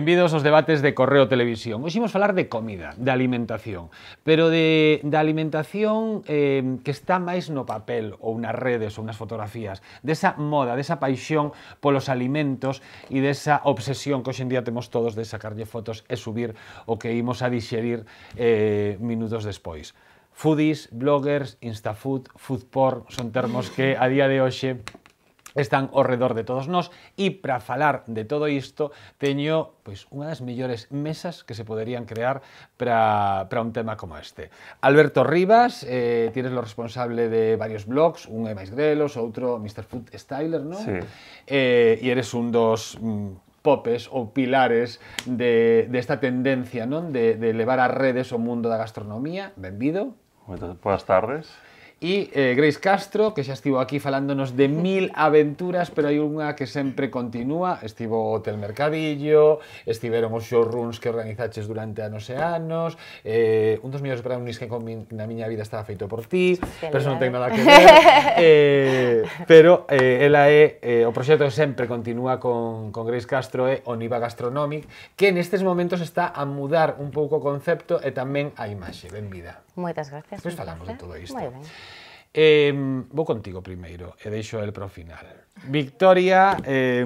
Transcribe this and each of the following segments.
Benvidos aos debates de Correo Televisión. Hoxe imos falar de comida, de alimentación, pero de, de alimentación eh, que está máis no papel ou nas redes ou nas fotografías, desa moda, desa paixón polos alimentos e desa obsesión que hoxendía temos todos de sacarlle fotos e subir o que imos a dixerir eh, minutos despois. Foodies, bloggers, instafood, foodporn son termos que a día de hoxe están ao redor de todos nós e para falar de todo isto teño pois unha das mellores mesas que se poderían crear para, para un tema como este. Alberto Rivas, eh, tienes lo responsable de varios blogs, un é máis grelos, outro Mr. Food Styler, non? Sí. Eh, e eres un dos mm, popes ou pilares de, desta de tendencia non de, de levar as redes ao mundo da gastronomía. Benvido. boas tardes e eh, Grace Castro, que xa estivo aquí falándonos de mil aventuras, pero hai unha que sempre continúa, estivo o Hotel Mercadillo, estiveron os showrooms que organizaches durante anos e anos, eh, un dos mellores brownies que con mi, na miña vida estaba feito por ti, Genial. pero non ten nada que ver, eh, pero eh, ela é, eh, o proxecto que sempre continúa con, con Grace Castro é Oniva Gastronomic, que nestes momentos está a mudar un pouco o concepto e tamén a imaxe, ben vida. Moitas gracias. Pois falamos de todo isto. Moi ben. Eh, vou contigo primeiro e deixo el para o final. Victoria, eh,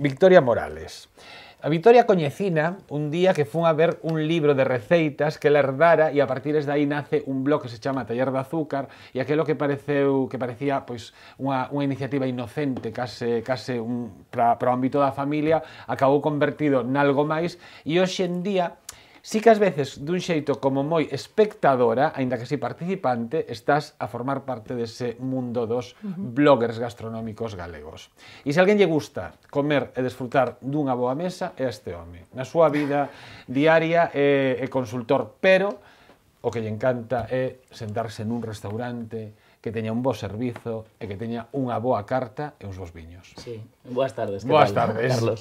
Victoria Morales. A Victoria coñecina un día que fun a ver un libro de receitas que la herdara e a partir de aí nace un blog que se chama Taller de Azúcar e aquilo que pareceu que parecía pois unha, unha iniciativa inocente, case case un para o ámbito da familia, acabou convertido nalgo máis e hoxe en día Si que ás veces dun xeito como moi espectadora, aínda que si participante, estás a formar parte dese mundo dos bloggers gastronómicos galegos. E se alguén lle gusta comer e desfrutar dunha boa mesa, é este home. Na súa vida diaria é, é consultor, pero o que lle encanta é sentarse nun restaurante, que teña un bo servizo e que teña unha boa carta e uns bons viños. Sí. Boas tardes. Boas tal, tardes. Carlos.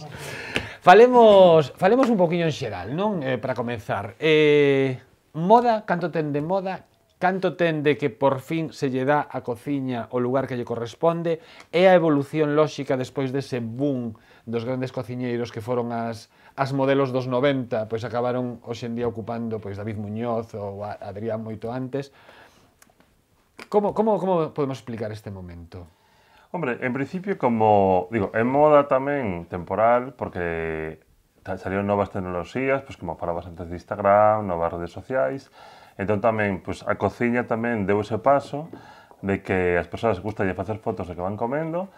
Falemos, falemos un poquinho en xeral, non? Eh, para comenzar. Eh, moda, canto ten de moda, canto ten de que por fin se lle dá a cociña o lugar que lle corresponde, é a evolución lóxica despois dese boom dos grandes cociñeiros que foron as, as modelos dos 90, pois acabaron hoxe en día ocupando pois David Muñoz ou Adrián moito antes, Como, como, como podemos explicar este momento? Hombre, en principio como, digo, é moda tamén temporal porque salieron novas tecnoloxías, pois pues, como falabas antes de Instagram, novas redes sociais, entón tamén, pois pues, a cociña tamén deu ese paso de que as persoas gustalle facer fotos de que van comendo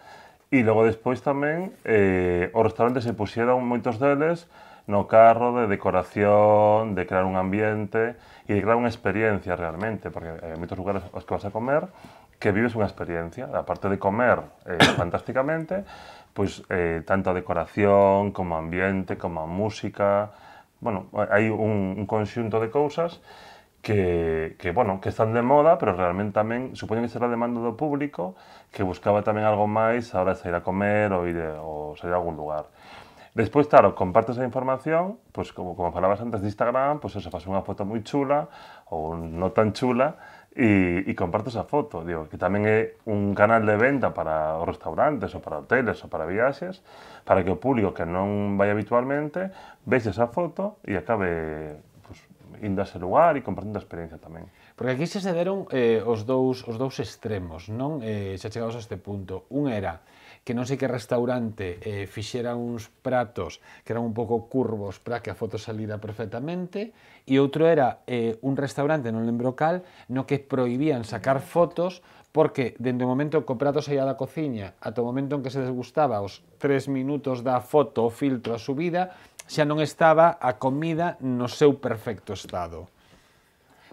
e logo despois tamén eh, os restaurantes se puxeron moitos deles no carro de decoración, de crear un ambiente y crear unha experiencia realmente, porque eh, en moitos lugares os que vas a comer que vives unha experiencia, aparte de comer eh, fantásticamente, pois eh, tanto a decoración, como ambiente, como a música, bueno, hai un, un conxunto de cousas que, que, bueno, que están de moda, pero realmente tamén supongo que será demanda do público que buscaba tamén algo máis ahora hora de sair a comer ou, ir, eh, ou salir a algún lugar. Despois, claro, compartes a información, pois como, como falabas antes de Instagram, pois eso, faz unha foto moi chula ou non tan chula e, e compartes a foto, digo, que tamén é un canal de venta para os restaurantes ou para hoteles ou para viaxes, para que o público que non vai habitualmente vexe esa foto e acabe pues, indo a ese lugar e compartindo a experiencia tamén. Porque aquí se cederon eh, os dous os dous extremos, non? Eh, xa chegados a este punto. Un era que non sei que restaurante eh, fixera uns pratos que eran un pouco curvos para que a foto salida perfectamente e outro era eh, un restaurante, non lembro cal, no que prohibían sacar fotos porque dende o momento que o prato saía da cociña ata o momento en que se desgustaba os tres minutos da foto o filtro a subida xa non estaba a comida no seu perfecto estado.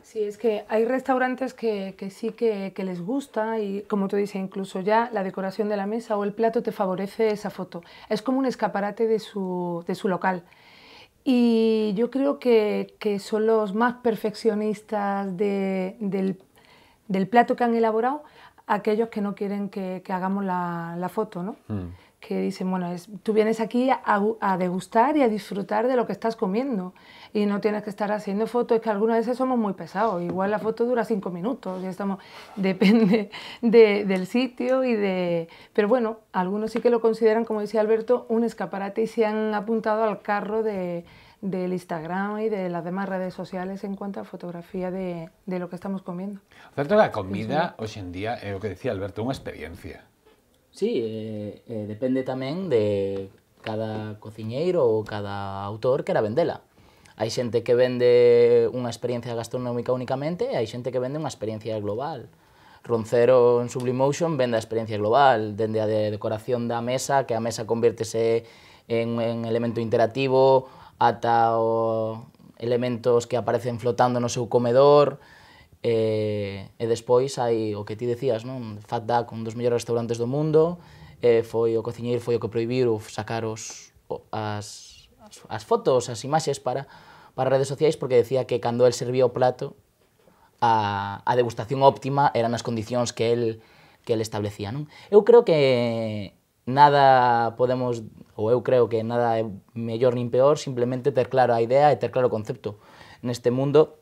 Sí, es que hay restaurantes que, sí que, les gusta y como tú dices, incluso ya la decoración de la mesa o el plato te favorece esa foto. Es como un escaparate de su, de su local. Y yo creo que, que son los más perfeccionistas de, del, plato que han elaborado aquellos que no quieren que, hagamos la, foto, ¿no? Mm. que dicen, bueno, es, tú vienes aquí a, a, degustar y a disfrutar de lo que estás comiendo y no tienes que estar haciendo fotos. Es que algunas veces somos muy pesados. Igual la foto dura cinco minutos ya estamos, depende del sitio y de... Pero bueno, algunos sí que lo consideran, como decía Alberto, un escaparate y se han apuntado al carro de, del Instagram y de las demás redes sociales en cuanto a fotografía de, lo que estamos comiendo. Alberto, la comida hoy en día, lo que decía Alberto, una experiencia. Sí, eh, eh, depende también de cada cocinero o cada autor que la vendela. hai xente que vende unha experiencia gastronómica únicamente e hai xente que vende unha experiencia global. Roncero en Sublimotion vende a experiencia global, dende a de decoración da mesa, que a mesa convértese en, en elemento interactivo, ata o elementos que aparecen flotando no seu comedor, e, e despois hai o que ti decías, non? Fat Duck, un dos mellores restaurantes do mundo, e foi o cociñeiro foi o que proibiu sacar os, as as fotos, as imaxes para para redes sociais porque decía que cando el servía o plato a, a degustación óptima eran as condicións que el que el establecía, non? Eu creo que nada podemos ou eu creo que nada é mellor nin peor, simplemente ter claro a idea e ter claro o concepto. Neste mundo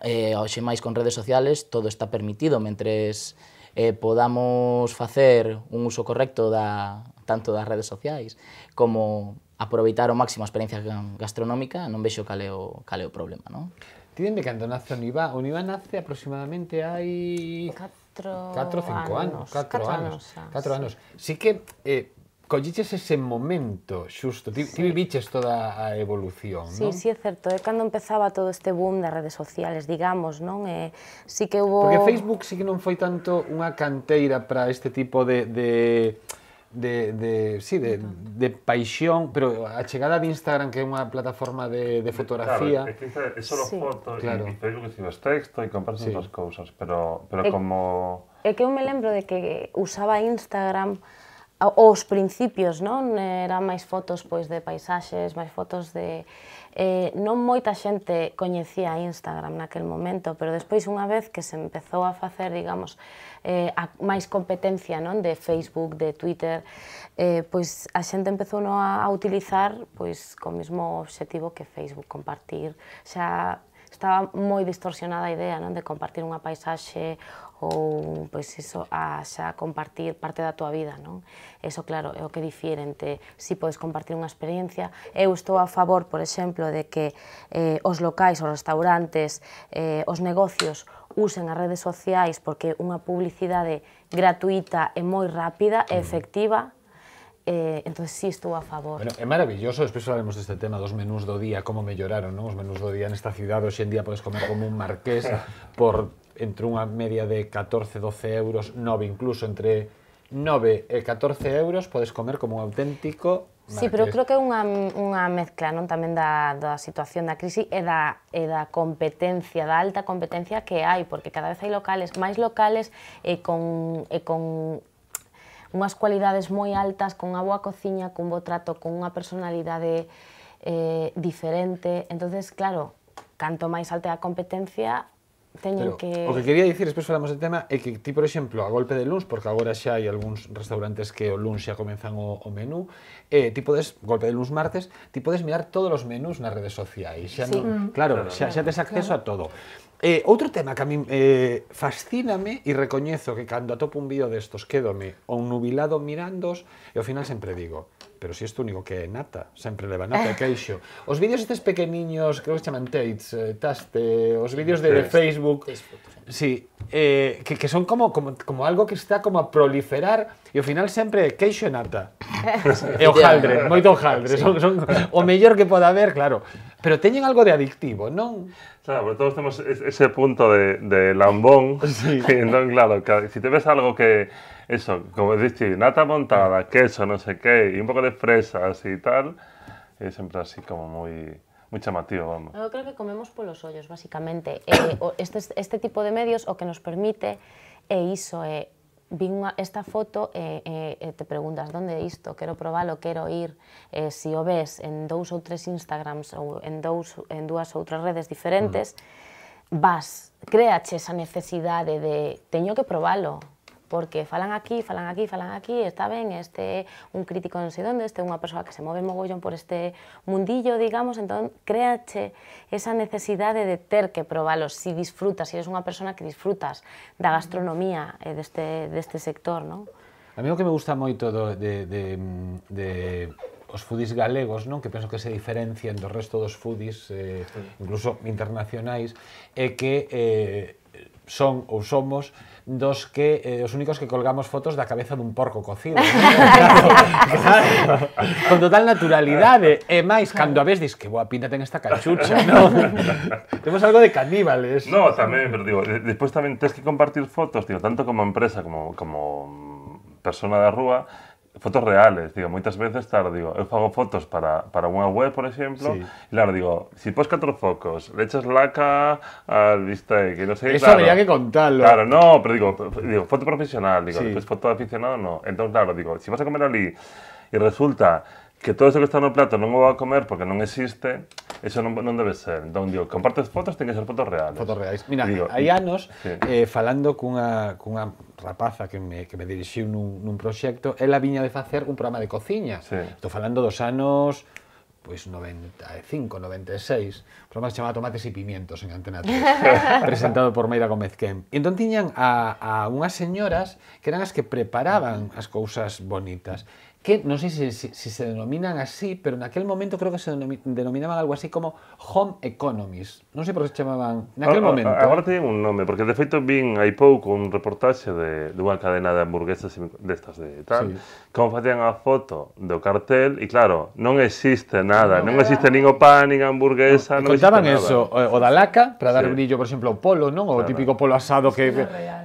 eh, hoxe máis con redes sociales todo está permitido, mentres eh, podamos facer un uso correcto da, tanto das redes sociais como aproveitar o máximo a experiencia gastronómica, non vexo cal é o, cal é o problema, non? dime cando nace Univa. Univa nace aproximadamente hai... 4 4 5 anos, 4 anos, 4 anos. Si ah, sí. sí que eh, colliches ese momento xusto, ti, sí. ti viviches toda a evolución, sí, non? Sí, sí, é certo, é cando empezaba todo este boom das redes sociales, digamos, non? Eh, sí que hubo... Porque Facebook sí que non foi tanto unha canteira para este tipo de, de de, de sí, de, de paixón, pero a chegada de Instagram, que é unha plataforma de, de fotografía... Claro, é que é só sí. fotos, claro. e Facebook que texto e compras sí. as cousas, pero, pero é, como... É que eu me lembro de que usaba Instagram os principios, non? Eran máis fotos pois de paisaxes, máis fotos de eh, non moita xente coñecía Instagram naquel momento, pero despois unha vez que se empezou a facer, digamos, eh, a máis competencia non de Facebook, de Twitter, eh, pois a xente empezou no a, a utilizar pois co mesmo obxectivo que Facebook, compartir xa estaba moi distorsionada a idea non de compartir unha paisaxe ou pois iso a xa compartir parte da túa vida, non? Eso claro, é o que difiere entre si podes compartir unha experiencia. Eu estou a favor, por exemplo, de que eh, os locais, os restaurantes, eh, os negocios usen as redes sociais porque unha publicidade gratuita e moi rápida e efectiva eh, entón sí estou a favor. Bueno, é maravilloso, despois falaremos deste tema dos menús do día, como melloraron, non? Os menús do día nesta cidade, hoxe en día podes comer como un marqués por entre unha media de 14, 12 euros, 9 incluso, entre 9 e 14 euros, podes comer como un auténtico Sí, pero creo que é unha, unha mezcla non tamén da, da situación da crise e da, e da competencia, da alta competencia que hai, porque cada vez hai locales, máis locales e con, e con unhas cualidades moi altas, con a boa cociña, con bo trato, con unha personalidade eh, diferente. entonces claro, canto máis alta a competencia, teñen que... O que quería dicir, despois falamos de tema, é que ti, por exemplo, a golpe de luns, porque agora xa hai algúns restaurantes que o luns xa comenzan o, o menú, eh, ti podes, golpe de luns martes, ti podes mirar todos os menús nas redes sociais. Xa sí. no, mm. claro, claro, xa, xa tes acceso claro. a todo. Eh, outro tema que a min eh, fascíname e recoñezo que cando atopo un vídeo destos quedome ou nubilado mirándos e ao final sempre digo pero si esto único que é nata, sempre leva nata e queixo. Os vídeos estes pequeniños, creo que chaman Tates, eh, Taste, os vídeos de, de Facebook, sí, eh, que, que son como, como, como algo que está como a proliferar e ao final sempre queixo e nata. e jaldre, moito jaldre, sí. son, son o mellor que poda haber, claro. pero teñen algo de adictivo, ¿no? Claro, porque todos tenemos ese punto de, lambón, sí. claro, si te ves algo que, eso, como diste, nata montada, queso, no sé qué, y un poco de fresas y tal, es siempre así como muy... Muy llamativo, vamos. Yo creo que comemos por los hoyos, básicamente. Eh, este, este tipo de medios o que nos permite e iso é eh, vin esta foto e, eh, e eh, te preguntas donde isto, quero probalo, quero ir, eh, si o ves en dous ou tres Instagrams ou en dous en dúas ou tres redes diferentes, mm. vas, créache esa necesidade de teño que probalo, porque falan aquí, falan aquí, falan aquí, está ben, este un crítico non sei onde, este é unha persoa que se move mogollón por este mundillo, digamos, entón créache esa necesidade de ter que probalo, si disfrutas, si eres unha persona que disfrutas da gastronomía e eh, deste, deste sector, non? A mí o que me gusta moito do, de, de, de os foodies galegos, non? que penso que se diferencian do resto dos foodies, eh, incluso internacionais, é que eh, son ou somos dos que eh, os únicos que colgamos fotos da cabeza dun porco cocido. claro, claro. Con total naturalidade. E máis, cando a vez dis que boa pinta ten esta cachucha, ¿no? Temos algo de caníbales. No, tamén, pero digo, despois tamén tens que compartir fotos, digo, tanto como empresa como como persona da rúa, fotos reales. Digo, muchas veces, claro, digo, yo hago fotos para, para una web, por ejemplo, y claro, digo, si pones cuatro focos, le echas laca al bistec, que no sé, Eso claro, habría que contarlo. Claro, no, pero digo, digo foto profesional, digo, sí. foto de aficionado, no. Entonces, claro, digo, si vas a comer allí y resulta que todo iso que está no plato non o va a comer porque non existe, eso non, non debe ser. Entón, digo, compartes fotos, ten que ser fotos reales. Fotos reais. Mira, digo, hai anos, sí. eh, falando cunha, cunha rapaza que me, que me dirixiu nun, nun proxecto, ela viña de facer un programa de cociña. Sí. Estou falando dos anos pois pues 95, 96, un programa que se chamaba Tomates e Pimientos en Antena 3, presentado por Meira Gómez Kem. E entón tiñan a, a unhas señoras que eran as que preparaban as cousas bonitas que no sé si, si, si, se denominan así, pero en aquel momento creo que se denominaban algo así como home economies. Non sei por que se chamaban naquel ah, ah, momento. Agora teñen un nome, porque de feito vin hai pouco un reportaxe de dunha cadena de hamburguesas destas de tal, sí. como facían a foto do cartel, e claro, non existe nada, non, non existe nin o pan, nin a hamburguesa, no, non nada. eso, eh, o da laca, para dar sí. brillo, por exemplo, ao polo, non? O claro. típico polo asado que...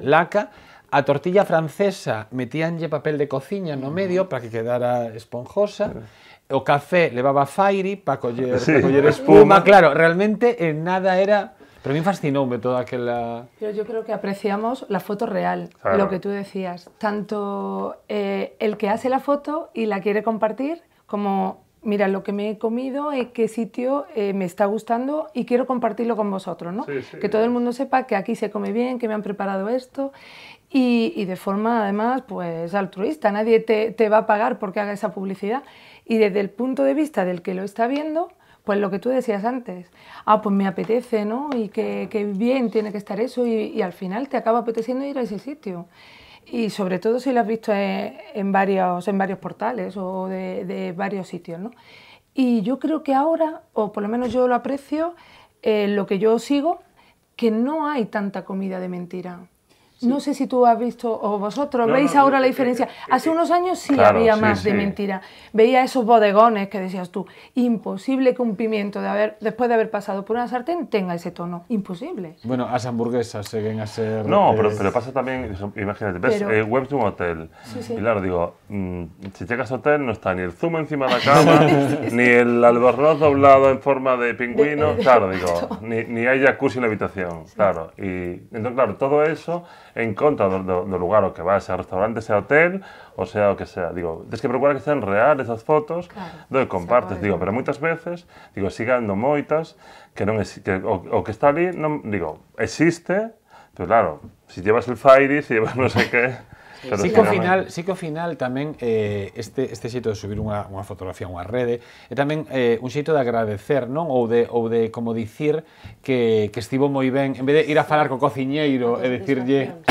Laca, A tortilla francesa metíanle papel de cocina no medio para que quedara esponjosa. O café levaba fairy para para espuma. Claro, realmente en eh, nada era... Pero a mí fascinóme toda aquella... Pero yo creo que apreciamos la foto real, lo que tú decías. Tanto eh, el que hace la foto y la quiere compartir, como mira, lo que me he comido, en eh, qué sitio me está gustando y quiero compartirlo con vosotros, ¿no? Que todo el mundo sepa que aquí se come bien, que me han preparado esto y, de forma además pues altruista. Nadie te, va a pagar porque haga esa publicidad. Y desde el punto de vista del que lo está viendo, pues lo que tú decías antes, ah, pues me apetece, ¿no? Y qué bien tiene que estar eso y, al final te acaba apeteciendo ir a ese sitio. Y sobre todo si lo has visto en, varios, portales o de, varios sitios, ¿no? Y yo creo que ahora, o por lo menos yo lo aprecio, eh, lo que yo sigo, que no hay tanta comida de mentira. No sé si tú has visto, o vosotros, veis ahora la diferencia. Hace unos años sí había más de mentira. Veía esos bodegones que decías tú, imposible que un pimiento, de haber, después de haber pasado por una sartén, tenga ese tono. Imposible. Bueno, las hamburguesas siguen a ser... No, pero, pero pasa también, imagínate, ves, pero, un eh, hotel. Y claro, digo, mm, si llegas a hotel no está ni el zumo encima de la cama, ni el albornoz doblado en forma de pingüino, eh, claro, digo, ni, ni, hay jacuzzi en la habitación, claro. Y entonces, claro, todo eso... en conta do, do, do lugar o que vai, sea restaurante, sea hotel, ou sea o que sea. Digo, tens que procurar que sean reales as fotos claro, do que compartes. Digo, pero moitas veces, digo, sigando moitas, que non es, que, o, o que está ali, non, digo, existe, pero claro, si llevas el Fairy, si llevas sei sé que... Sí que final, sí que ao final tamén eh, este, este xeito de subir unha, unha fotografía a unha rede é tamén eh, un xeito de agradecer, non? Ou de, ou de como dicir que, que estivo moi ben, en vez de ir a falar co cociñeiro e dicirlle...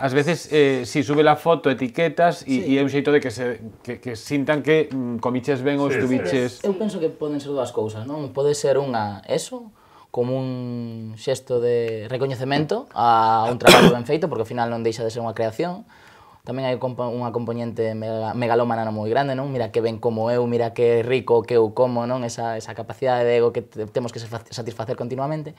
Ás veces, eh, si sube la foto, etiquetas e, sí. e é un xeito de que, se, que, que sintan que mm, comiches ben ou sí, estuviches... Sí, sí. Eu penso que poden ser dúas cousas, non? Pode ser unha eso, como un xesto de recoñecemento a un traballo ben feito, porque ao final non deixa de ser unha creación. Tamén hai unha componente megalómana non moi grande, non? Mira que ben como eu, mira que rico que eu como, non? Esa, esa capacidade de ego que temos que satisfacer continuamente.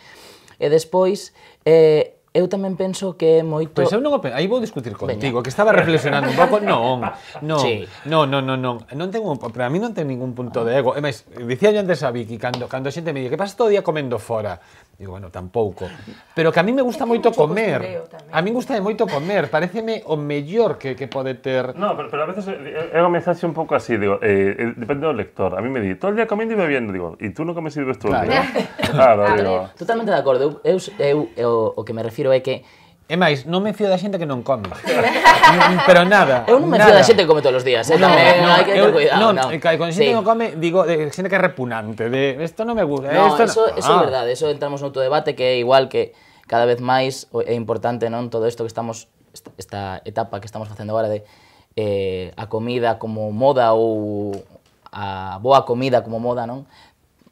E despois, eh, eu tamén penso que é moito... Pois eu non o penso, aí vou discutir contigo, Veña. que estaba reflexionando un pouco, non, non, sí. non, non, non, non, non ten un, para mí non ten ningún punto de ego, e máis, dicía yo antes a Vicky, cando, cando a xente me di, que pasas todo o día comendo fora, digo, bueno, tampouco, pero que a mí me gusta moito comer, a mí me gusta moito comer, pareceme o mellor que, que pode ter... No, pero, pero a veces é unha mensaxe un pouco así, digo, eh, eh, depende do lector, a mí me di, todo o día comendo e bebendo. digo, e tú non comes e bebes todo o claro. día? Claro, digo... Totalmente de acordo, eu, eu, eu, eu o que me refiro dicir é que É máis, non me fío da xente que non come. Mm, pero nada. Eu non me nada. fío da xente que come todos os días, eh? No, Tamén, no, hai que ter cuidado, non. No. Con xente sí. que non come, digo, de xente que é repugnante, de isto non me gusta, no, esto eso, no. eso ah. é verdade, eso entramos no outro debate que é igual que cada vez máis é importante, non, todo isto que estamos esta etapa que estamos facendo agora de eh, a comida como moda ou a boa comida como moda, non?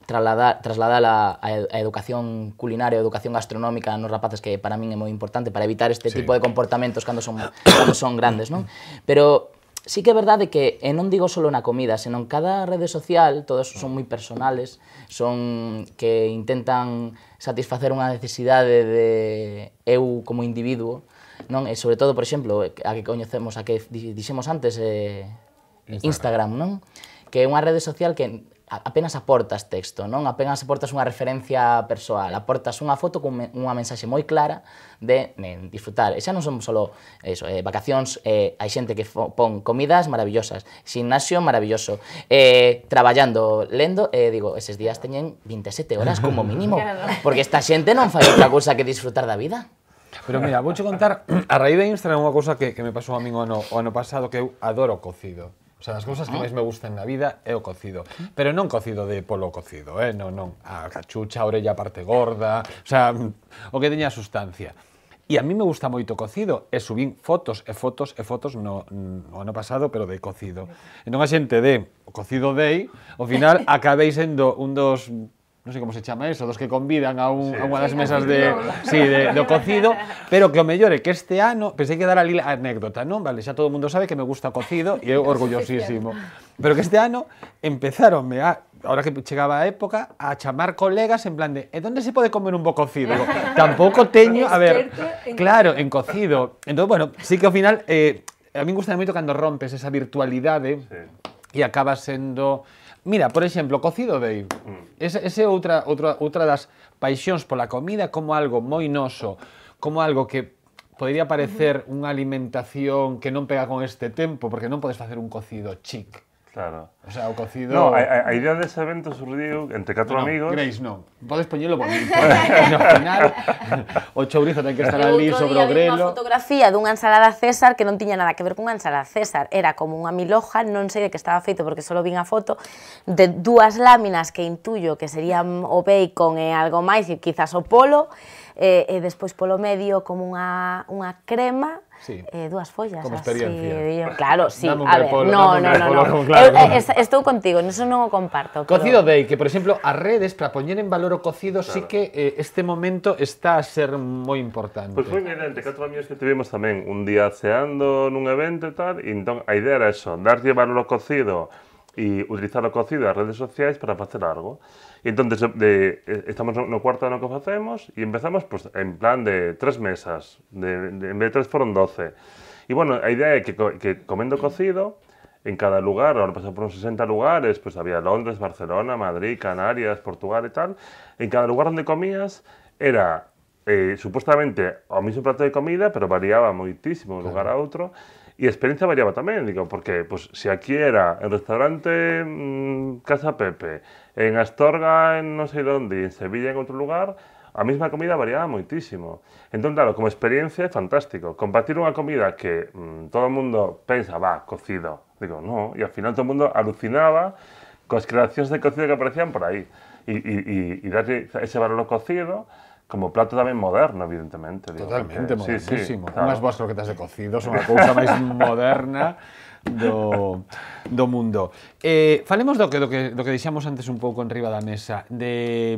trasladar, trasladar a, a educación culinaria, a educación gastronómica nos rapaces que para min é moi importante para evitar este sí. tipo de comportamentos cando son, cando son grandes, non? Pero sí que é verdade que, e non digo solo na comida, senón cada rede social, todos son moi personales, son que intentan satisfacer unha necesidade de eu como individuo, non? E sobre todo, por exemplo, a que coñecemos, a que dixemos antes, eh, Instagram. Instagram, non? Que é unha rede social que apenas aportas texto, non? Apenas aportas unha referencia persoal, aportas unha foto con unha mensaxe moi clara de nen, disfrutar. E xa non son só eso, eh, vacacións, eh, hai xente que pon comidas maravillosas, gimnasio maravilloso, eh, traballando, lendo, eh, digo, eses días teñen 27 horas como mínimo, porque esta xente non fai outra cousa que disfrutar da vida. Pero mira, vouche contar, a raíz de Instagram unha cousa que, que me pasou a mí o ano, o ano pasado que eu adoro cocido. O sea, as cousas que ah. máis me gustan na vida é o cocido. Pero non cocido de polo cocido, eh? non, non. A cachucha, a orella parte gorda, o sea, o que teña sustancia. E a mí me gusta moito cocido, e subín fotos e fotos e fotos no, no ano pasado, pero de cocido. non a xente de o cocido dei, ao final acabei sendo un dos no sé cómo se llama eso, los que convidan a, una de mesas de, sí, de, cocido, pero que me llore, que este año Pensé que dar a Lila anécdota, ¿no? Vale, ya todo el mundo sabe que me gusta cocido y orgullosísimo. Pero que este año empezaron, ahora que llegaba a época, a chamar colegas en plan de, ¿Eh, ¿dónde se puede comer un bo cocido? tampoco teño, a ver, claro, en cocido. Entonces, bueno, sí que al final, eh, a mí me gusta mucho cuando rompes esa virtualidad y acaba siendo Mira, por exemplo, cocido de mm. Ese, ese é outra, outra, outra das paixóns pola comida como algo moi noso, como algo que podría parecer unha alimentación que non pega con este tempo, porque non podes facer un cocido chic Claro. O sea, o cocido... No, a, a idea ese evento surdiu entre catro no, amigos... Grace, non. Podes poñelo bonito. no, final, o chourizo ten que estar ali sobre o grelo... Unha fotografía dunha ensalada César que non tiña nada que ver cunha ensalada César. Era como unha miloja, non sei de que estaba feito porque só vin a foto, de dúas láminas que intuyo que serían o bacon e algo máis, e quizás o polo, e, eh, e despois polo medio como unha, unha crema sí. eh, dúas follas. Como experiencia. Así, claro, sí. Dame un a ver, polo, no, no, no. no, no, claro, eh, claro. Eh, estou contigo, eso non o comparto. Pero... Cocido pero... Day, que por exemplo, as redes para poñer en valor o cocido claro. sí que eh, este momento está a ser moi importante. Pois pues foi inherente, outro amigos que tivemos tamén un día ceando nun evento e tal, e entón a idea era eso, darlle valor ao cocido e utilizar o cocido as redes sociais para facer algo. Y entonces eh, eh, estamos en lo cuarto de lo que hacemos y empezamos pues, en plan de tres mesas, de, en vez de tres fueron doce. Y bueno, la idea es que, comiendo cocido, en cada lugar, ahora pasamos por unos 60 lugares, pues había Londres, Barcelona, Madrid, Canarias, Portugal y tal, en cada lugar donde comías era eh, supuestamente el mismo plato de comida, pero variaba muchísimo de un lugar a otro. Y experiencia variaba también, digo, porque pues, si aquí era el restaurante mm, Casa Pepe, en Astorga, en no sé dónde, en Sevilla, en otro lugar, la misma comida variaba muchísimo. Entonces, claro, como experiencia, fantástico. Compartir una comida que mm, todo el mundo pensaba va, cocido. Digo, no, y al final todo el mundo alucinaba con las creaciones de cocido que aparecían por ahí y darle ese valor cocido, Como plato tamén moderno, evidentemente. Digo, Totalmente, porque, modernísimo. Sí, sí, claro. Unhas boas croquetas de cocido son a cousa máis moderna do, do mundo. Eh, falemos do que, do, que, do que deixamos antes un pouco enriba da mesa. De,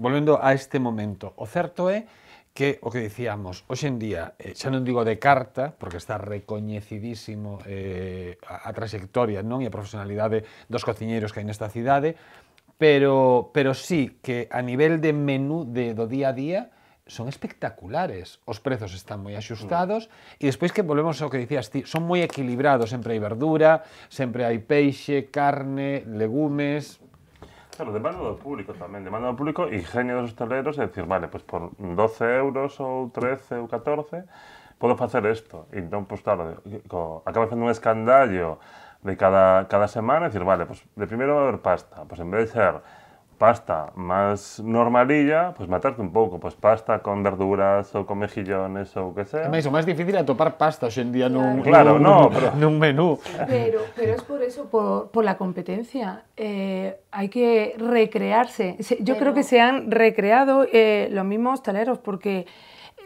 volvendo a este momento, o certo é que o que dicíamos, hoxe en día, eh, xa non digo de carta, porque está recoñecidísimo eh, a, a trayectoria non e a profesionalidade dos cociñeiros que hai nesta cidade, pero, pero sí que a nivel de menú de, do día a día son espectaculares. Os prezos están moi axustados mm. e despois que volvemos ao que dicías ti, son moi equilibrados, sempre hai verdura, sempre hai peixe, carne, legumes, Claro, demanda do público tamén, demanda do público e genio dos hosteleros é dicir, vale, pois por 12 euros ou 13 ou 14 podo facer isto. E entón, pois claro, acaba facendo un escandallo de cada, cada semana, decir, vale, pues de primero va a haber pasta, pues en vez de ser pasta más normalilla, pues matarte un poco, pues pasta con verduras o con mejillones o qué sea. más más más difícil a topar pasta hoy en día un claro, no, pero... menú. Pero, pero es por eso, por, la competencia. Eh, hay que recrearse. Yo creo que se han recreado eh, los mismos taleros porque...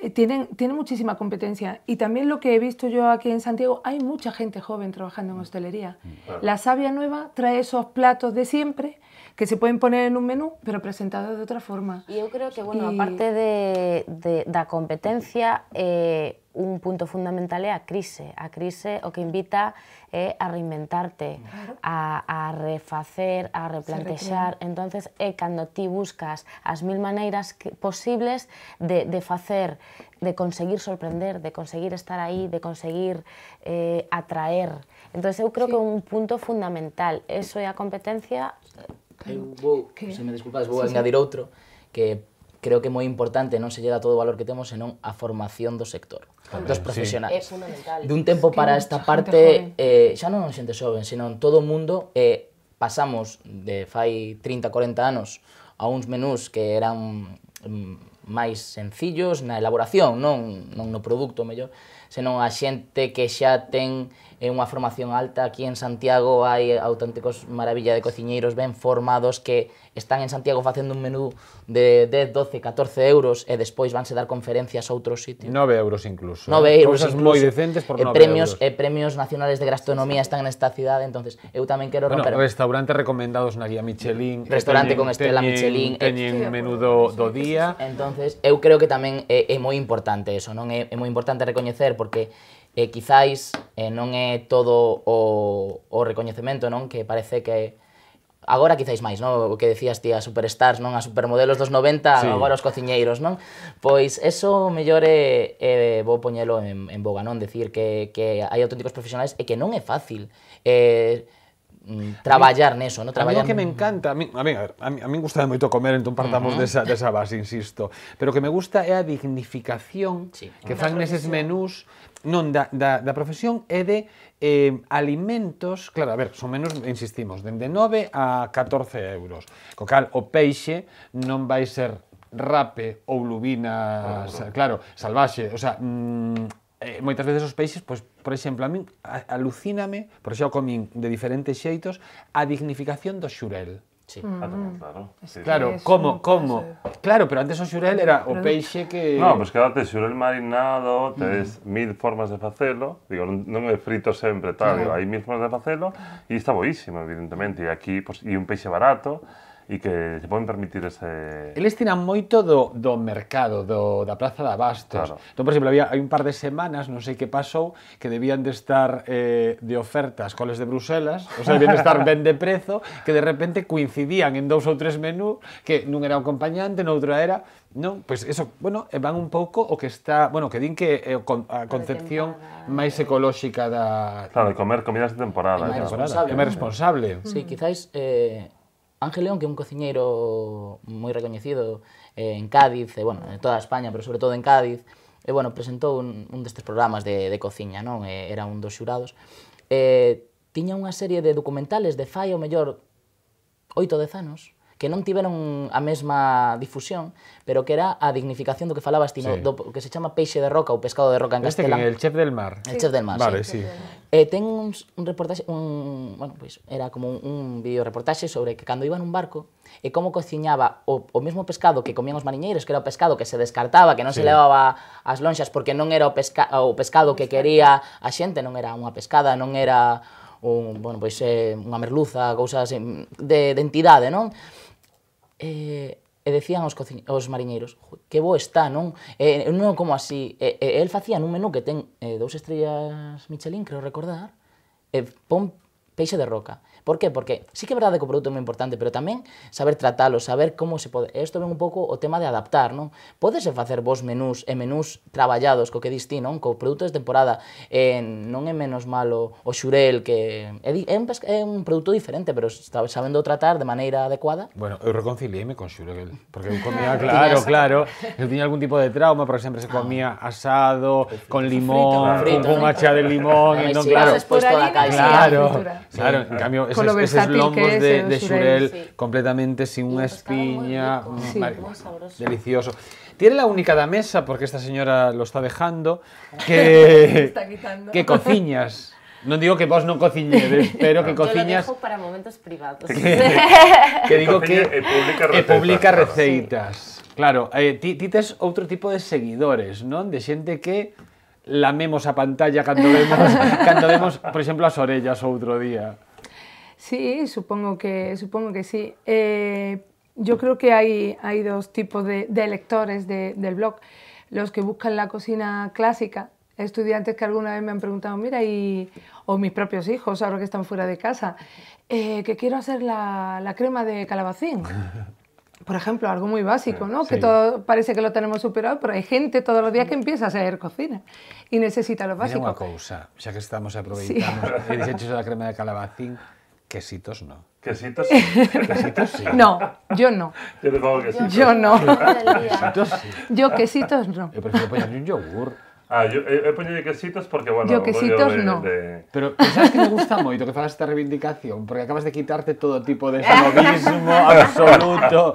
Eh, tienen, muchísima competencia. Y también lo que he visto yo aquí en Santiago, hay mucha gente joven trabajando en hostelería. Mm, La savia nueva trae esos platos de siempre que se pueden poner en un menú, pero presentados de otra forma. Y yo creo que, bueno, aparte de, de, competencia, eh, un punto fundamental es a crisis, A crisis o que invita eh, a reinventarte, a, refacer, a replantear entonces cuando eh, cuando ti buscas las mil maneras posibles de, de hacer de conseguir sorprender, de conseguir estar ahí, de conseguir atraer. entonces yo creo que un punto fundamental. Eso la competencia Eu vou, que... se me desculpas, vou sí, engadir sí. outro, que creo que é moi importante non se lle dá todo o valor que temos, senón a formación do sector, También, dos profesionais. Sí. De un tempo es que para esta parte, eh, xa non xente xoven, senón todo o mundo, eh, pasamos de fai 30, 40 anos a uns menús que eran mm, máis sencillos na elaboración, non, non no produto mellor, senón a xente que xa ten é unha formación alta. Aquí en Santiago hai auténticos maravilla de cociñeiros ben formados que están en Santiago facendo un menú de 10, 12, 14 euros e despois vanse dar conferencias a outros sitios. 9 euros incluso. 9 eh? euros Cosas moi decentes por 9 e premios, euros. E premios nacionales de gastronomía están nesta cidade, entonces eu tamén quero romper... restaurantes recomendados na guía Michelin. Restaurante teñen, con estela teñen, Michelin. Eh, teñen eh, menú do, do día. Entonces, eu creo que tamén é, é moi importante eso, non? É, é moi importante recoñecer porque e eh, quizáis eh, non é todo o, o recoñecemento, non? Que parece que agora quizáis máis, non? O que decías ti a superstars, non? A supermodelos dos 90, sí. agora os cociñeiros, non? Pois eso mellor é, é vou poñelo en, en boga, non? Decir que, que hai auténticos profesionais e que non é fácil. Eh, mm, traballar neso, non? traballar. A mí que me encanta, a mí, a mí, a ver, a mí, a mí gusta moito comer, entón partamos uh -huh. desa, desa base, insisto, pero que me gusta é a dignificación sí. que fan neses menús non da, da, da profesión é de eh, alimentos, claro, a ver, son menos, insistimos, dende 9 a 14 euros. Co cal, o peixe non vai ser rape ou lubina, claro, salvaxe, o sea, mm, eh, moitas veces os peixes, pois, por exemplo, a min alucíname, por xa o comín de diferentes xeitos, a dignificación do xurel. Sí, mm. claro. Es que claro, como, como. Claro, pero antes o xurel era o peixe que... No, pues que quedate xurel marinado, tes mm. mil formas de facelo, digo, non é frito sempre, tal, sí. hai mil formas de facelo, e está boísimo, evidentemente, e aquí, pois, pues, e un peixe barato, e que se poden permitir ese... Eles tiran moito do, do mercado, do, da plaza de abastos. Claro. Entón, por exemplo, había, hai un par de semanas, non sei que pasou, que debían de estar eh, de ofertas coles de Bruselas, ou sea, debían de estar ben de prezo, que de repente coincidían en dous ou tres menú, que nun era o acompañante, noutra era... Non, pois pues eso, bueno, van un pouco o que está, bueno, que din que é eh, a concepción eh. máis ecolóxica da Claro, de comer comidas de temporada, é máis responsable. É máis responsable. Sí, quizáis eh Ángel León, que é un cociñeiro moi recoñecido eh, en Cádiz, e, bueno, en toda España, pero sobre todo en Cádiz, e, bueno, presentou un, un destes programas de, de cociña, non? Eh, era un dos xurados. Eh, tiña unha serie de documentales de fai, o mellor, oito dez anos, que non tiveron a mesma difusión, pero que era a dignificación do que falabas ti, sí. do que se chama peixe de roca ou pescado de roca en este castelán. Este que é o chef del mar. El sí. chef del mar, Vale, sí. sí. Eh, ten un, un reportaxe, un, bueno, pues, era como un, un vídeo reportaxe sobre que cando iba nun barco, e como cociñaba o, o mesmo pescado que comían os mariñeiros, que era o pescado que se descartaba, que non sí. se levaba ás lonxas porque non era o, pesca, o pescado que quería a xente, non era unha pescada, non era un, bueno, pois, eh, unha merluza, cousas de, de entidade, non? eh, e decían os, os mariñeiros, que bo está, non? Eh, non como así, eh, eh, el facía nun menú que ten eh, dous estrellas Michelin, creo recordar, e eh, pon peixe de roca. Por qué? Porque sí que é verdade que o produto é moi importante, pero tamén saber tratalo, saber como se pode... Esto ven un pouco o tema de adaptar, non? Podese facer vos menús e menús traballados co que dis ti, non? Co produto de temporada eh, non é menos malo o xurel que... É, é, un, pesca... é un produto diferente, pero sabendo tratar de maneira adecuada. Bueno, eu reconciliéme con xurel, porque eu comía, ah, claro, claro, eu tiña algún tipo de trauma, porque sempre se ah. comía asado, con limón, frito, con, frito, con, con macha de limón, entón, sí, claro, despois toda a caixa. Claro, claro, en cambio, con lo de, de completamente sin una espiña, mm, delicioso. Tiene la única da mesa, porque esta señora lo está dejando, que, cocinas que cociñas. No digo que vos no cocines pero que cociñas. Yo lo dejo para momentos privados. Que, digo que, eh, publica eh, recetas. Claro, eh, es otro tipo de seguidores, ¿no? De gente que lamemos a pantalla cuando vemos, cuando vemos por ejemplo, Las orellas otro día. Sí, supongo que, supongo que sí. Eh, yo creo que hay, hay dos tipos de, de lectores del blog. Los que buscan la cocina clásica, estudiantes que alguna vez me han preguntado, mira, y, o mis propios hijos, ahora que están fuera de casa, eh, que quiero hacer la, la crema de calabacín. por ejemplo, algo muy básico, ¿no? Que todo parece que lo tenemos superado, pero hay gente todos los días que empieza a hacer cocina y necesita lo básico. Mira una cosa, ya que estamos aprovechando, he dicho la crema de calabacín, Quesitos no. Quesitos sí. Quesitos sí. No, yo no. Yo te pongo quesitos. Yo no. Yo quesitos no. Yo prefiero ponerle un yogur. Ah, yo he, puesto de quesitos porque, bueno... Yo quesitos de, no. Pero sabes que me gusta moito que hagas esta reivindicación, porque acabas de quitarte todo tipo de xanobismo absoluto.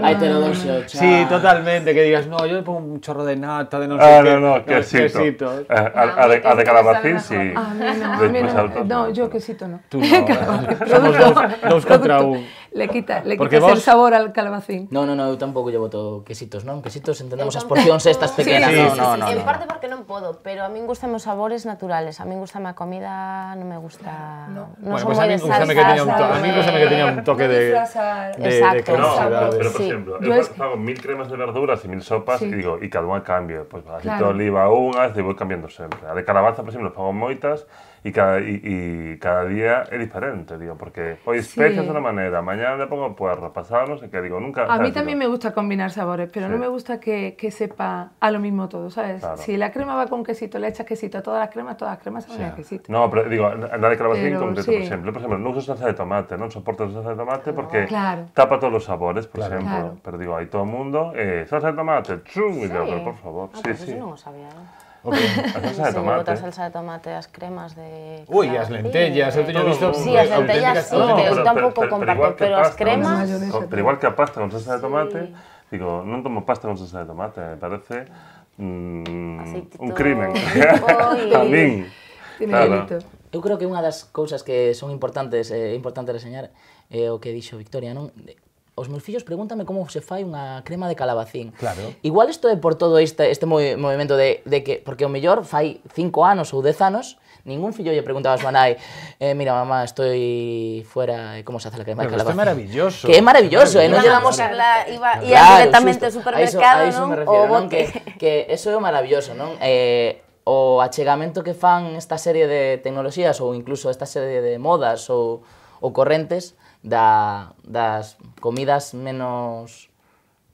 Ahí te lo doy Sí, totalmente, que digas, no, yo le pongo un chorro de nata, de no sé ah, no, qué. No, no, quesito. quesito. Eh, a, ah, de, a calabacín, sí. Ah, mí no, no, no, no, yo quesito no. Tú no. ¿eh? Somos dos, dos contra un. Le quita, le quita quitas vos... el sabor al calabacín. No, no, no, eu tampouco llevo todo quesitos, non? Quesitos entendemos as porcións estas pequenas. Sí, no, sí, no, sí, no, sí. En no. parte porque non podo, pero a min gustan os sabores naturales. A min gusta a comida, non me gusta... No, no bueno, pues a min gustame que teña un toque, a min gustame que teña un toque de... de, Exacto. de no, pero, por sí. exemplo, eu es... fago mil cremas de verduras e mil sopas sí. e digo, y cada unha cambio. Pois pues, claro. oliva unha, e vou cambiando sempre. A de calabaza, por exemplo, fago moitas, y cada, y, cada día es diferente, digo, porque hoy especias de una manera, mañana le pongo puerro, pasada no sé qué, digo, nunca... A mí también me gusta combinar sabores, pero no me gusta que, que, sepa a lo mismo todo, ¿sabes? Si la crema va con quesito, le echas quesito a todas las cremas, todas las cremas saben sí. quesito. No, pero digo, la declaración por ejemplo, por ejemplo, no uso salsa de tomate, no soporto salsa de tomate porque tapa todos los sabores, por ejemplo, pero digo, hay todo el mundo, eh, salsa de tomate, chum, y digo, pero por favor, ah, sí, sí. no lo sabía, ¿eh? Okay. A salsa de tomate. Sí, salsa de tomate, as cremas de... Ui, as lentellas, eu teño visto... Sí, ¿eh? as lentellas sí, no, pero, eu tampouco comparto, pero, as cremas... Pero igual que a pasta con salsa de tomate, digo, non tomo pasta con salsa de tomate, me parece mm, un crimen. a min. Claro. Eu creo que unha das cousas que son importantes, eh, importante reseñar, é o que dixo Victoria, non? os meus fillos pregúntame como se fai unha crema de calabacín. Claro. Igual isto é por todo este, este movimento de, de que, porque o mellor fai 5 anos ou 10 anos, ningún fillo lle preguntaba a súa nai, eh, mira mamá, estoy fuera, eh, como se hace a crema Pero de calabacín? Pero é maravilloso. Que é maravilloso, é maravilloso eh, non llegamos... A la, iba, iba directamente ao supermercado, a iso, non? A iso refiero, o non? Que, que eso é maravilloso, non? Eh, o achegamento que fan esta serie de tecnoloxías ou incluso esta serie de modas ou, ou correntes da, das comidas menos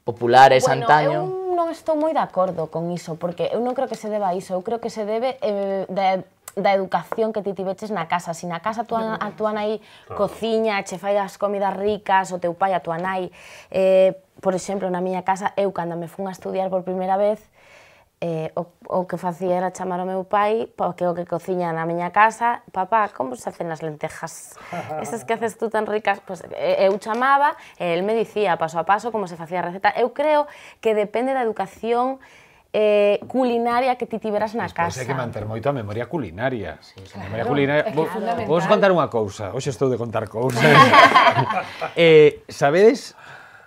populares bueno, antaño. Eu non estou moi de acordo con iso, porque eu non creo que se deba a iso, eu creo que se debe eh, da, da educación que ti tiveches na casa. si na casa a a tua nai cociña, che fai as comidas ricas, o teu pai a tua nai... Eh, por exemplo, na miña casa, eu cando me fun a estudiar por primeira vez, eh, o, o que facía era chamar ao meu pai, porque o que cociña na miña casa, papá, como se hacen as lentejas? Esas que haces tú tan ricas, pues, eh, eu chamaba, e el me dicía paso a paso como se facía a receta. Eu creo que depende da educación eh, culinaria que ti tiveras na pois pois casa. Pois que manter moito a memoria culinaria. Sí, claro, memoria culinaria. Vos, vos contar unha cousa, hoxe estou de contar cousas. eh, sabedes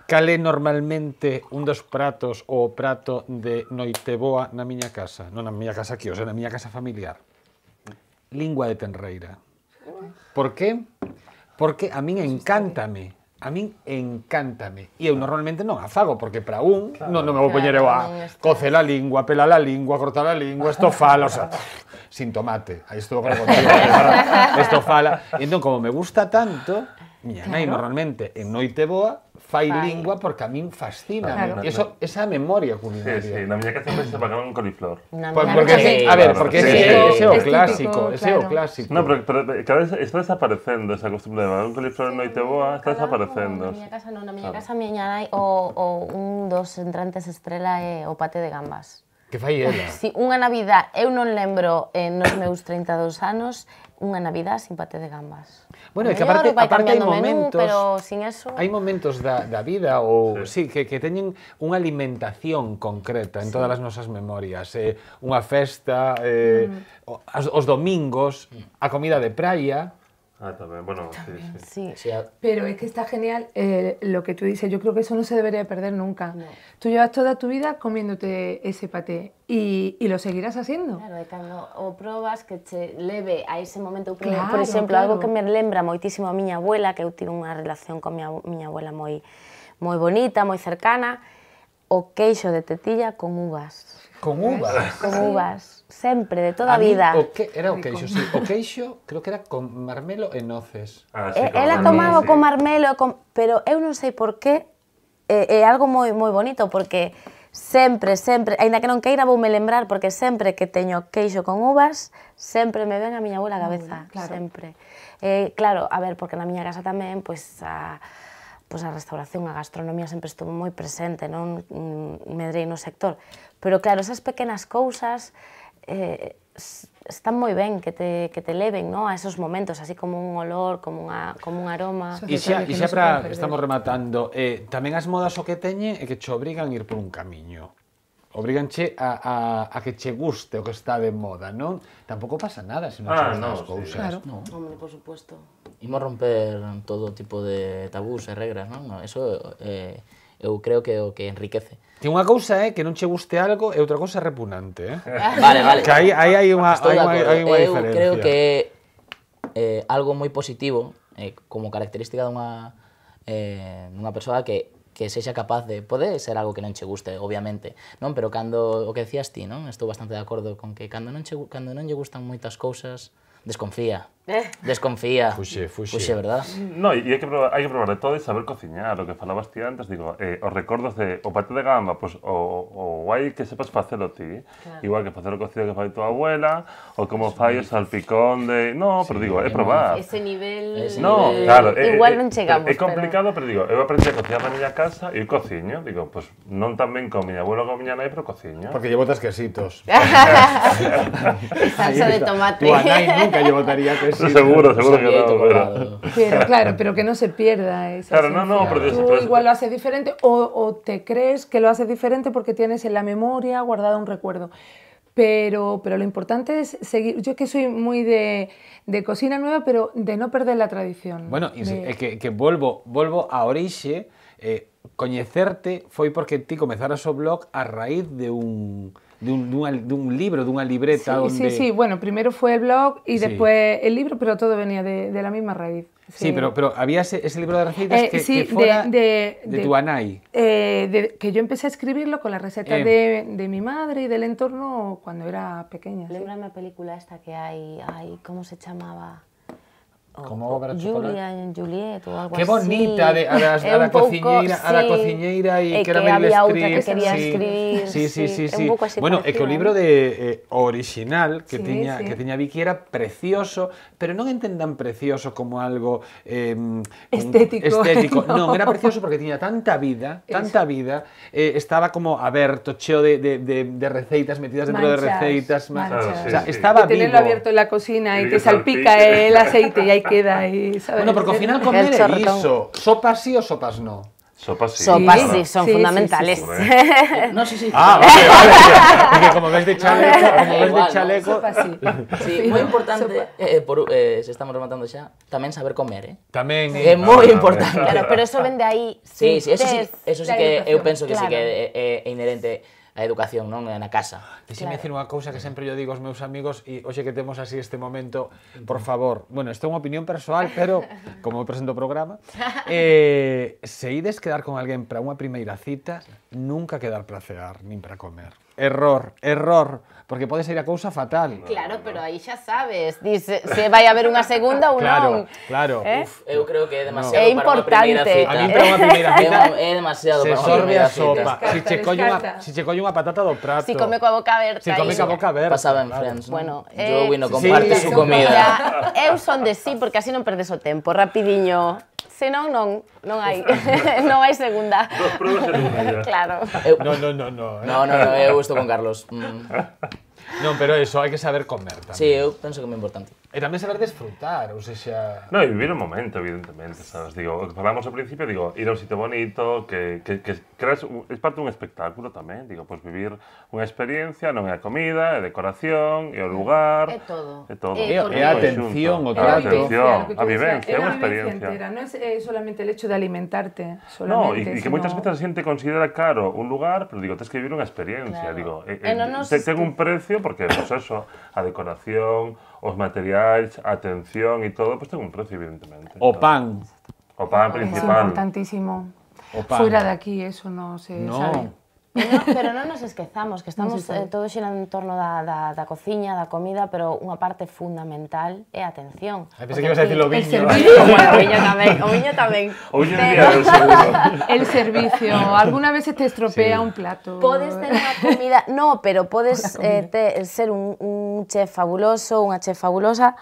Cal é normalmente un dos pratos ou o prato de Noiteboa na miña casa? Non na miña casa aquí, ou sea, na miña casa familiar. Lingua de tenreira. Por que? Porque a min encántame. A min encántame. E eu normalmente non a fago, porque para un claro. non, non me vou poñer eu a cocer a lingua, pelar a lingua, cortar a lingua, estofala, o sea, sin tomate. Aí estou claro contigo, estofala. Entón, como me gusta tanto, miña claro. nai normalmente en Noiteboa fai lingua porque a min fascina. Claro. Na, na, Eso, esa memoria culinaria. Sí, sí, na miña casa sempre se pagaban coliflor. Pues, porque, sí, a ver, porque sí, ese, sí. ese é o clásico, típico, ese é claro. o clásico. No, pero, pero cada vez está desaparecendo esa costumbre de pagar un coliflor sí, noite boa, está desaparecendo. Na miña casa non, na miña claro. casa miña nai o, o un dos entrantes estrela é eh, o pate de gambas. Que fai ela? Si, unha Navidad, eu non lembro eh, nos meus 32 anos, unha Navidad sin pate de gambas. Bueno, é que aparte, aparte hai momentos, menú, pero sin eso... hai momentos da, da vida ou sí. sí que, que teñen unha alimentación concreta en sí. todas as nosas memorias, eh, unha festa, eh, mm. os, os domingos, a comida de praia, Ah, también, bueno, sí, Pero es que está genial eh, lo que tú dices. Yo creo que eso no se debería perder nunca. Tú llevas toda tu vida comiéndote ese paté y, lo seguirás haciendo. Claro, o probas que te leve a ese momento Por ejemplo, algo que me lembra muchísimo a mi abuela, que tiene una relación con mi abuela muy bonita, muy cercana, o queso de tetilla con uvas. Con uvas? Con uvas. sempre, de toda a, vida. Mí, o que, era o queixo, sí. O queixo creo que era con marmelo e noces. Ah, sí, e, ela tomaba sí. con marmelo, con, pero eu non sei por qué, é, eh, é algo moi moi bonito, porque sempre, sempre, aínda que non queira vou me lembrar, porque sempre que teño queixo con uvas, sempre me ven a miña abuela a cabeza, claro. sempre. Eh, claro, a ver, porque na miña casa tamén, pois, a pois a restauración, a gastronomía sempre estuvo moi presente, non mm, medrei no sector. Pero claro, esas pequenas cousas eh, está moi ben que te, que te leven no? a esos momentos, así como un olor, como, unha, como un aroma. E xa, e xa para, estamos rematando, eh, tamén as modas o que teñe é que te obrigan a ir por un camiño. Obriganche a, a, a que che guste o que está de moda, non? Tampouco pasa nada se non ah, no, as cousas. Sí. Claro. No. Hombre, por supuesto. Imos romper todo tipo de tabús e regras, non? Eso eh, eu creo que o que enriquece. Que unha cousa é que non che guste algo e outra cousa é repugnante, eh? Vale, vale. Que aí, aí hai unha, hai unha, hai unha diferenza. diferencia. Eu creo que eh, algo moi positivo eh, como característica dunha, eh, dunha persoa que que sexa capaz de pode ser algo que non che guste, obviamente, non, pero cando o que decías ti, non, estou bastante de acordo con que cando non che cando non lle gustan moitas cousas, desconfía, Eh. Desconfía. Fuxe, fuxe. Fuxe, verdad? No, y hay que probar, que probar de todo y saber cocinar. Lo que falabas ti antes, digo, eh, os recordos de o pato de gamba, pues, o, o que sepas facelo ti, igual que o cocido que fai tu abuela, o como sí, fai salpicón de... No, pero digo, he probado. Ese nivel... Ese no, claro. igual non chegamos. complicado, pero... digo, eu aprendi a cocinar en miña casa y cociño, digo, pues, non tan bien con mi abuelo con miña nai, pero cociño. Porque llevo tres quesitos. salsa de tomate. nunca yo botaría quesitos. seguro, seguro que claro, pero que no se pierda Claro, no, no, pero Tú igual lo haces diferente o, te crees que lo haces diferente porque tienes en la memoria guardado un recuerdo. Pero, pero, lo importante es seguir. Yo es que soy muy de, de cocina nueva, pero de no perder la tradición. Bueno, es que, que vuelvo, vuelvo a orixe. Eh, fue porque ti comenzaras su blog a raíz de un de un, de un, libro, de una libreta. Sí, sí, sí, bueno, primero fue el blog y después el libro, pero todo venía de, la misma raíz. Sí, pero, pero había ese, libro de recetas eh, que, fuera de, de, tu anay? Eh, que yo empecé a escribirlo con las recetas eh. de, mi madre y del entorno cuando era pequeña. Lembra una película esta que hay, ¿cómo se llamaba? Oh, como obra Juliet o algo Qué bonita De, a, a, la poco, cociñera, sí. a la cociñera y eh, que era quería sí. escribir. Sí, sí, sí, sí. Bueno, é que libro de eh, original que tenía tiña que tiña Vicky era precioso, pero non entendan precioso como algo em, estético. No. era precioso porque tenía tanta vida, tanta vida, eh, estaba como aberto, cheo de, de, de, receitas metidas dentro de receitas, o sea, estaba vivo. tenerlo abierto en la cocina y, te salpica el aceite y hay queda ahí, Bueno, porque al final comer es eso. ¿Sopas sí o sopas no? Sopas sí. Sopas sí, son fundamentales. no, sí, sí. Ah, vale, vale. Porque como ves de chaleco, de chaleco... sopas sí. muy importante, eh, eh estamos rematando ya, también saber comer, eh? También. Es eh, importante. pero eso vende ahí Sí, sí, eso sí, eso sí que yo pienso que sí que es inherente a educación non na casa. Deixeme claro. dicir unha cousa que sempre eu digo aos meus amigos e hoxe que temos así este momento, por favor, bueno, isto é unha opinión persoal, pero como presento o programa, eh, se ides quedar con alguén para unha primeira cita, nunca quedar para cear, nin para comer. error, error. Porque puede ser a causa fatal. Claro, pero ahí ya sabes, dice, se a haber una segunda o claro, Claro, ¿Eh? Uf, creo que es demasiado Es importante. para cita. A mí para unha primeira cita é, demasiado se para unha primeira sopa. si te colle una patata do prato. Si come con boca aberta. Si come con boca aberta. Pasaba en Bueno, eh, Joey non comparte su comida. Eu son de sí porque así no perdes o tiempo, rapidiño. Se non non hai non hai segunda. Dos pruebas e unha. Claro. Eu, eh, no, no, no, no. non, eh. No, no, no, eu eh, estou con Carlos. Mm. Non, pero eso hai que saber comer tamén. Sí, eu penso que é moi importante. Y e también saber disfrutar, No, y e vivir un momento, evidentemente, sabes? Digo, principio, digo, ir a un sitio bonito, que, es parte de un, parte espectáculo también, digo, pues vivir una experiencia, no é la comida, é decoración, é el lugar... de todo. de todo. atención, o trato. a atención, vivencia, experiencia. Entera. No es solamente el hecho de alimentarte, No, y e, que muchas veces la gente considera caro un lugar, pero digo, tienes que vivir una experiencia, digo, un precio porque, pois pues, eso, a decoración, los materiales, atención y todo, pues tengo un precio, evidentemente. O pan. O pan ah, pues principal. Es importantísimo. O pan. Fuera de aquí eso no se no. sabe pero no nos esquezamos que estamos eh, todos xerando en torno da, la cocina, de da comida, pero una parte fundamental es a atención. Pensé que ibas a decir o viño. El servicio, alguna vez te estropea un plato. Podes ter comida, no, pero puedes eh, ser un, chef fabuloso, unha chef fabulosa,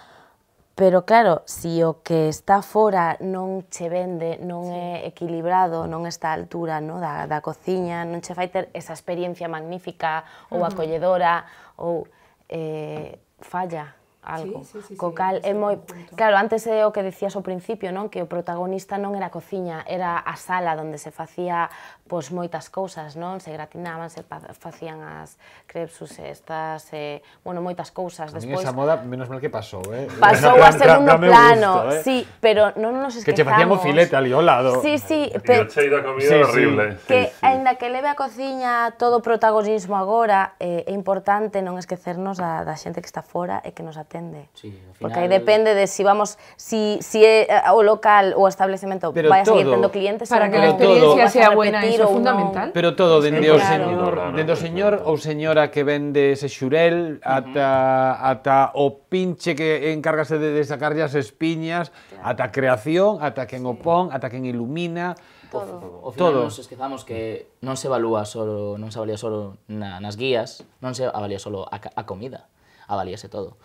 Pero claro, se o que está fora non che vende, non sí. é equilibrado, non está a altura no? da, da cociña, non che fai ter esa experiencia magnífica ou uh -huh. acolledora ou eh, falla algo. Sí, sí, sí, Co cal sí, é moi... Claro, antes é o que decías ao principio, non? Que o protagonista non era a cociña, era a sala onde se facía pois moitas cousas, non? Se gratinaban, se facían as crepsus estas, eh, bueno, moitas cousas. A Despois, esa moda, menos mal que pasou, eh? Pasou a segundo plano, gusta, eh? sí, pero non nos esquezamos. Que che facían o filete ali ao lado. Sí, sí. Pe... E o cheiro da comida sí, horrible. Sí, que, sí. ainda que leve a cociña todo o protagonismo agora, eh, é importante non esquecernos da, da xente que está fora e que nos atende. Sí, final... Porque aí depende de si vamos, si, si é eh, o local ou o establecemento pero vai a seguir tendo clientes para que a experiencia sea buena ir ou fundamental. Non. Pero todo, dende o señor, dende o señor ou señora que vende ese xurel ata ata o pinche que encárgase de, de sacarlle as espiñas, ata a creación, ata quen o pon, ata quen ilumina, todo. O, o final todo. nos esquezamos que non se evalúa solo, non se avalía solo na, nas guías, non se avalía solo a, a comida, avalíase todo.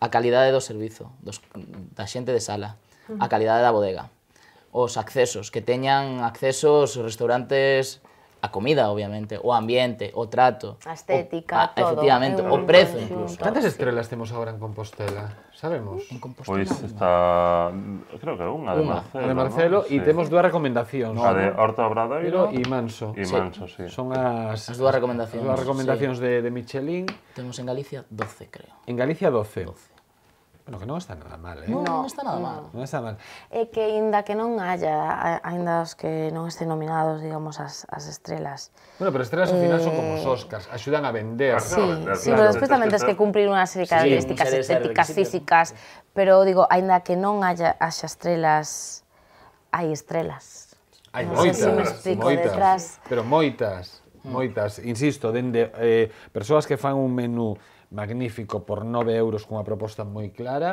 A calidade do servizo, dos, da xente de sala, a calidade da bodega, os accesos, que teñan accesos os restaurantes a comida, obviamente, o ambiente, o trato. A estética, o, a, todo. Efectivamente, o prezo incluso. Cantas estrelas sí. temos agora en Compostela? Sabemos? En Compostela. Pois pues está, creo que unha de Marcelo. de Marcelo, e ¿no? sí. temos dúas recomendacións. No, a de Horta Obradoiro e Manso. E Manso, sí. sí. Son as, as dúas recomendacións. As dúas recomendacións sí. de, de Michelin. Temos en Galicia 12, creo. En Galicia 12. 12. Bueno, que non está nada mal, eh? Non, non está nada no. mal. Non está mal. É que aínda que non haya, aínda os que non estén nominados, digamos, as, as estrelas. Bueno, pero estrelas eh... ao final son como os Oscars, eh, axudan a vender. Sí, sí, vender, sí, claro. pero despois tamén tens que cumprir unha serie de características sí, estéticas, físicas, pero digo, aínda que non haya, as estrelas, hai estrelas. Hai no moitas, si moitas, detrás. pero moitas, moitas, insisto, dende eh, persoas que fan un menú magnífico por 9 euros cunha proposta moi clara,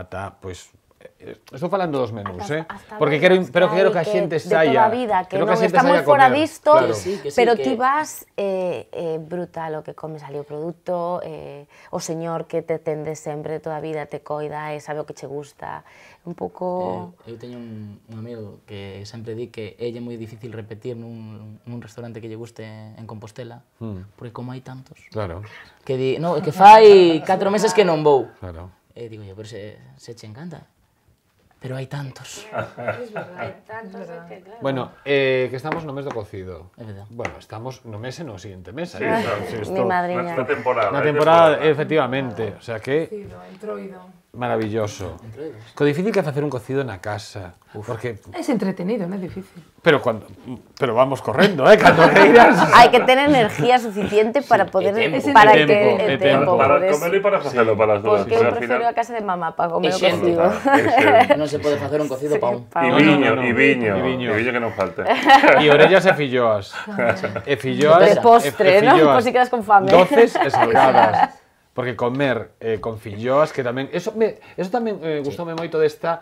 ata pois Eh, estou falando dos menús, hasta, eh? Hasta Porque quero, pero quero que a xente saia. De toda vida, que, non, que está moi fora disto, claro. sí, que sí, pero que... ti vas eh, eh, brutal o que comes ali o produto, eh, o señor que te tende sempre toda a vida, te coida e sabe o que che gusta. Un pouco... Eh, eu teño un, un amigo que sempre di que é moi difícil repetir nun, nun restaurante que lle guste en Compostela, mm. porque como hai tantos. Claro. Que di, no, que fai 4 meses que non vou. Claro. E eh, digo, pero se, se che encanta. pero hay tantos. bueno, eh, que estamos no mes de cocido. Bueno, estamos no mes en no siguiente mes. Sí, temporada. temporada, efectivamente. O sea que... Maravilloso. Lo difícil que hacer un cocido en la casa. Uf. Porque... Es entretenido, no es difícil. Pero, cuando, pero vamos corriendo, ¿eh? Hay que tener energía suficiente para poder... para, tiempo, que, el para comerlo y para hacerlo para las dos. Porque yo prefiero final... la casa de mamá para comer un No se puede hacer un cocido para un... Y viño, y viño, y viño. Y que no falta. Y orellas e filloas. E de e postre, ¿no? Por si quedas con fame. Doces salgadas porque comer eh, con filloas que tamén eso me eso tamén eh, gustoume moito desta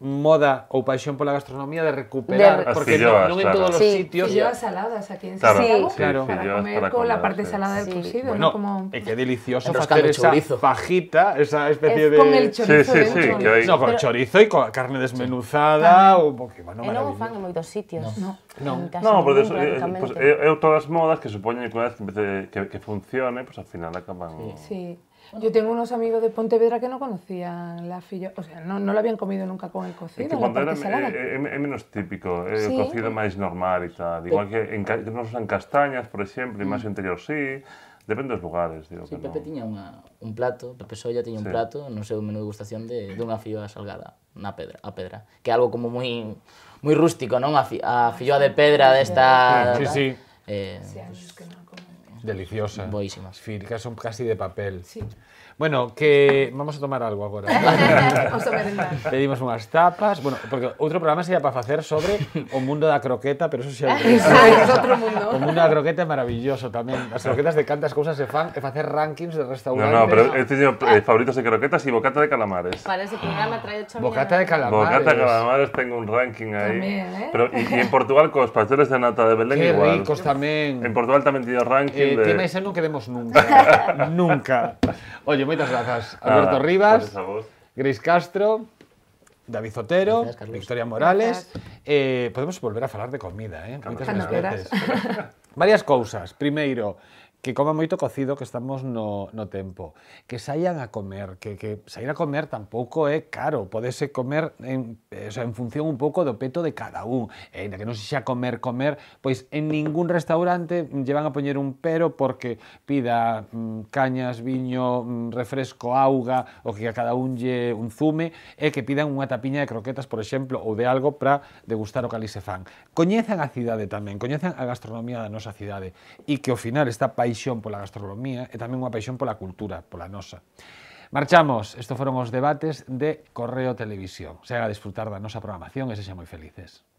moda o pasión por la gastronomía de recuperar, porque non, en todos os sí, sitios... Filloas saladas aquí en claro, Santiago, para comer con la parte salada del cocido. Bueno, Como... que delicioso facer esa fajita, esa especie es de... Con el chorizo sí, sí, sí, dentro. No, con chorizo e con carne desmenuzada, sí. ¿eh? ou... bueno, e non fan en moitos sitios. No, no. no, no eso, todas as modas que supoñen que que, funcione, pues al final acaban... Sí. Yo tengo unos amigos de Pontevedra que no conocían la filla, o sea, no, no la habían comido nunca con el cocido. Es que cuando era eh, eh, eh, menos típico, Eh, sí. El cocido más normal e tal. Igual que en, que non usan castañas, por exemplo, e máis mm. interior sí, Depende dos lugares, digo sí, que Pepe no. tiña unha, un plato, Pepe Solla tiña sí. un plato no seu menú de degustación de, dunha fioa salgada na pedra, a pedra, que é algo como moi moi rústico, non? A, fi, a filloa de pedra desta... Sí, sí. Eh, sí, pues, que no. Deliciosa. Boísimas. Fircas son casi de papel. Sí. Bueno, que vamos a tomar algo agora. Pedimos unhas tapas, bueno, porque outro programa sería para facer sobre o mundo da croqueta, pero eso xa sí, é outro mundo. O mundo da croqueta é maravilloso tamén. As croquetas de cantas cousas se fan e facer rankings de restaurantes. No, no, pero eu teño eh, favoritos de croquetas e bocata de calamares. Para ese programa trae ocho Bocata de calamares. Bocata de calamares tengo un ranking aí. eh? Pero e, en Portugal cos pasteles de nata de Belén Qué igual. ricos tamén. En Portugal tamén tiño ranking eh, de... Tema ese non queremos nunca. nunca. Oye, muchas gracias. Alberto Rivas, Gris Castro, David Zotero, Victoria Morales. Eh, podemos volver a hablar de comida, eh? Varias cosas primero que coma moito cocido, que estamos no, no tempo, que saian a comer, que, que sair a comer tampouco é caro, podese comer en, o sea, en función un pouco do peto de cada un, e ainda que non se xa comer, comer, pois en ningún restaurante lle van a poñer un pero porque pida mm, cañas, viño, mm, refresco, auga, o que a cada un lle un zume, e que pidan unha tapiña de croquetas, por exemplo, ou de algo para degustar o cali se fan. Coñezan a cidade tamén, coñezan a gastronomía da nosa cidade, e que ao final está país paixón pola gastronomía e tamén unha paixón pola cultura, pola nosa. Marchamos, estos foron os debates de Correo Televisión. Se haga disfrutar da nosa programación e se xa moi felices.